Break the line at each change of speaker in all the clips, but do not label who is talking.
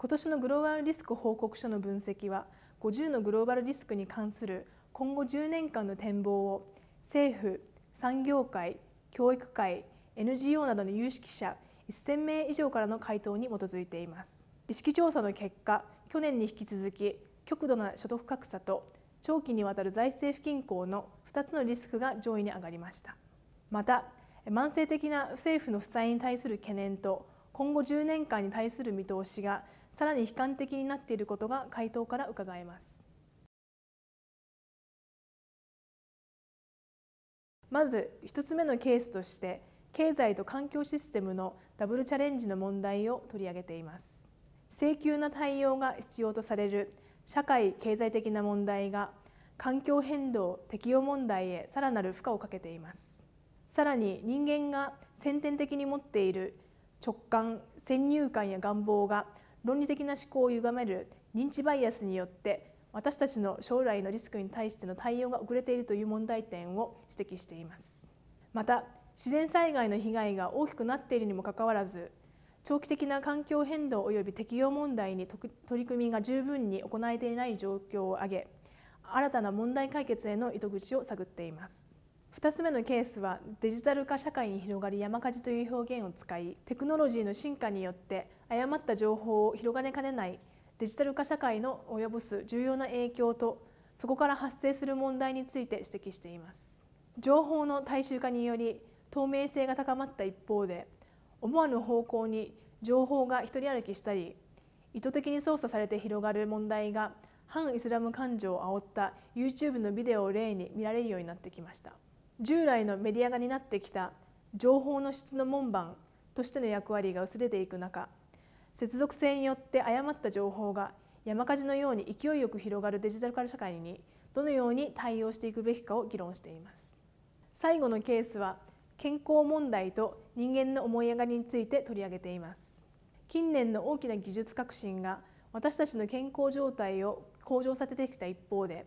今年のグローバ
ルリスク報告書の分析は50のグローバルリスクに関する今後10年間の展望を政府産業界教育界 NGO などの有識者1000名以上からの回答に基づいています意識調査の結果去年に引き続き極度な所得格差と長期にわたる財政不均衡の2つのリスクが上位に上がりましたまた慢性的な政府の負債に対する懸念と今後10年間に対する見通しがさらに悲観的になっていることが回答から伺えますまず一つ目のケースとして経済と環境システムのダブルチャレンジの問題を取り上げています請求な対応が必要とされる社会経済的な問題が環境変動適用問題へさらなる負荷をかけていますさらに人間が先天的に持っている直感先入観や願望が論理的な思考を歪める認知バイアスによって私たちの将来のリスクに対しての対応が遅れているという問題点を指摘していますまた自然災害の被害が大きくなっているにもかかわらず長期的な環境変動及び適用問題に取り組みが十分に行えていない状況を挙げ新たな問題解決への糸口を探っています2つ目のケースはデジタル化社会に広がる山火事という表現を使いテクノロジーの進化によって誤った情報を広がれかねないデジタル化社会の及ぼす重要な影響とそこから発生する問題について指摘しています情報の大衆化により透明性が高まった一方で思わぬ方向に情報が一人歩きしたり意図的に操作されて広がる問題が反イスラム感情を煽った YouTube のビデオを例に見られるようになってきました。従来のメディアが担ってきた情報の質の門番としての役割が薄れていく中接続性によって誤った情報が山火事のように勢いよく広がるデジタル化社会にどのように対応していくべきかを議論しています最後のケースは健康問題と人間の思い上がりについて取り上げています近年の大きな技術革新が私たちの健康状態を向上させてきた一方で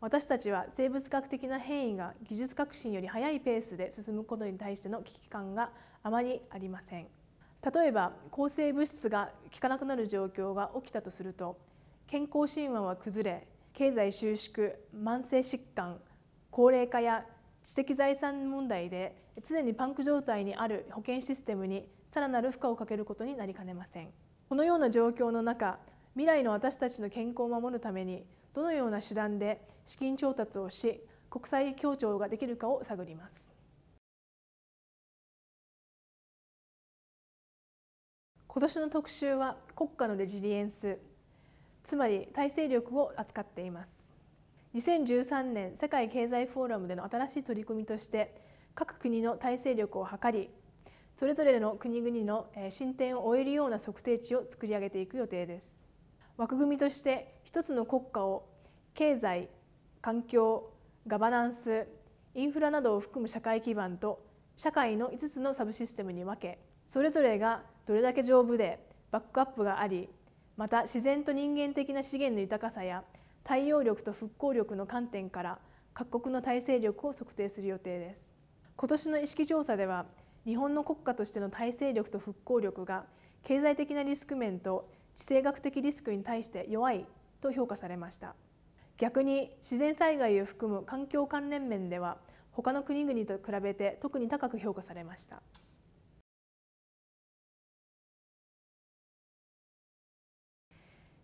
私たちは生物学的な変異が技術革新より速いペースで進むことに対しての危機感があまりありません例えば抗生物質が効かなくなる状況が起きたとすると健康神話は崩れ経済収縮慢性疾患高齢化や知的財産問題で常にパンク状態にある保険システムにさらなる負荷をかけることになりかねませんこのような状況の中未来の私たちの健康を守るためにどのような手段で資金調達をし国際協調ができるかを探ります今年の特集は国家のレジリエンスつまり体制力を扱っています2013年世界経済フォーラムでの新しい取り組みとして各国の体制力を図りそれぞれの国々の進展を終えるような測定値を作り上げていく予定です枠組みとして一つの国家を経済環境ガバナンスインフラなどを含む社会基盤と社会の5つのサブシステムに分けそれぞれがどれだけ丈夫でバックアップがありまた自然と人間的な資源の豊かさや対応力と復興力の観点から各国の体制力を測定する予定です今年の意識調査では日本の国家としての体制力と復興力が経済的なリスク面と地政学的リスクに対して弱いと評価されました逆に自然災害を含む環境関連面では他の国々と比べて特に高く評価されました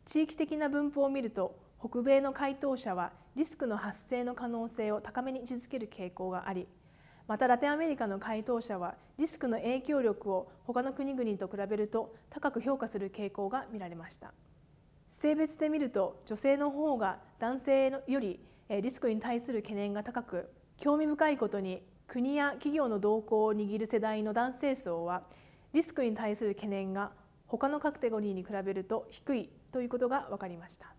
地域的な分布を見ると北米の回答者はリスクの発生の可能性を高めに位置づける傾向がありまたラテンアメリカの回答者はリスクの影響力を他の国々と比べると高く評価する傾向が見られました性別で見ると女性の方が男性よりリスクに対する懸念が高く興味深いことに国や企業の動向を握る世代の男性層はリスクに対する懸念が他のカテゴリーに比べると低いというこ
とが分かりました。